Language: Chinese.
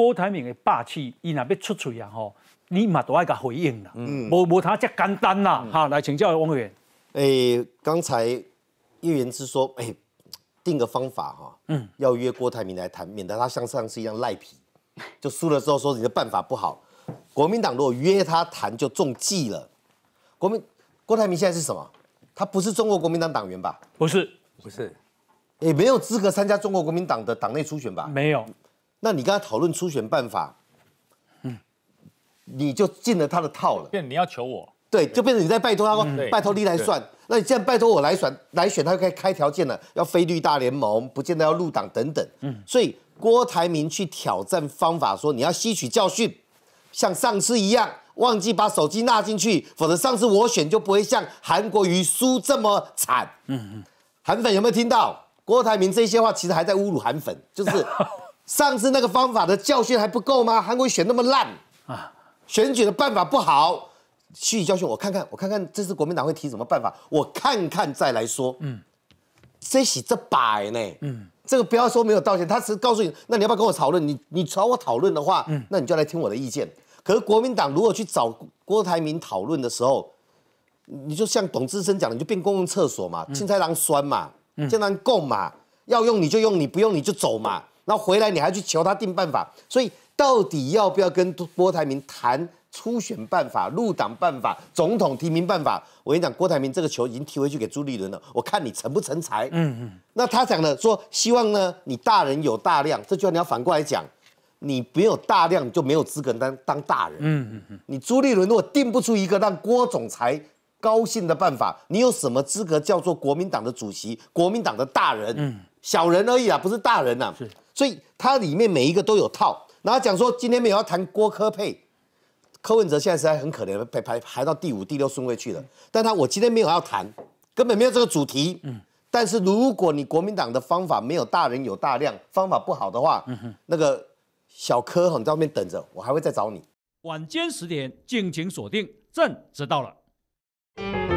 郭台铭的霸气，伊若要出嘴啊吼，你嘛都爱甲回应啦，嗯，无无他则简单啦，哈，来请教王源。诶，刚才叶元之说，诶，定个方法哈，嗯，要约郭台铭来谈，免得他像上次一样赖皮，就输了之后说你的办法不好。国民党如果约他谈，就中计了。国民郭台铭现在是什么？他不是中国国民党党员吧？不是，不是，也没有资格参加中国国民党的党内初选吧？没有。那你跟他讨论初选办法，嗯，你就进了他的套了。变你要求我，对，就变成你在拜托他说，拜托你来算。那你既然拜托我来选，来选他可以开条件了，要非绿大联盟，不见得要入党等等。嗯，所以郭台铭去挑战方法说，你要吸取教训，像上次一样，忘记把手机纳进去，否则上次我选就不会像韩国瑜输这么惨。嗯嗯，韩粉有没有听到？郭台铭这些话其实还在侮辱韩粉，就是。上次那个方法的教训还不够吗？韩国选那么烂啊，选举的办法不好，吸取教训。我看看，我看看，这次国民党会提什么办法？我看看再来说。嗯，这洗这摆呢？嗯，这个不要说没有道歉，他只是告诉你，那你要不要跟我讨论？你你找我讨论的话，嗯，那你就来听我的意见。可是国民党如果去找郭台铭讨论的时候，你就像董志生讲，你就变公共厕所嘛，青菜郎酸嘛，菜郎够嘛，要用你就用，你不用你就走嘛。那回来你还去求他定办法，所以到底要不要跟郭台铭谈初选办法、入党办法、总统提名办法？我跟你讲，郭台铭这个球已经踢回去给朱立伦了。我看你成不成才。嗯嗯。那他讲的说，希望呢你大人有大量。这句话你要反过来讲，你没有大量你就没有资格当当大人。嗯嗯嗯。你朱立伦如果定不出一个让郭总裁高兴的办法，你有什么资格叫做国民党的主席、国民党的大人？嗯，小人而已啊，不是大人呐。是。所以它里面每一个都有套，然后讲说今天没有要谈郭科配，柯文哲现在实在很可怜，被排排到第五、第六顺位去了。但他我今天没有要谈，根本没有这个主题。嗯，但是如果你国民党的方法没有大人有大量，方法不好的话，嗯那个小柯，很在外面等着，我还会再找你。晚间十点，敬请锁定，朕知道了。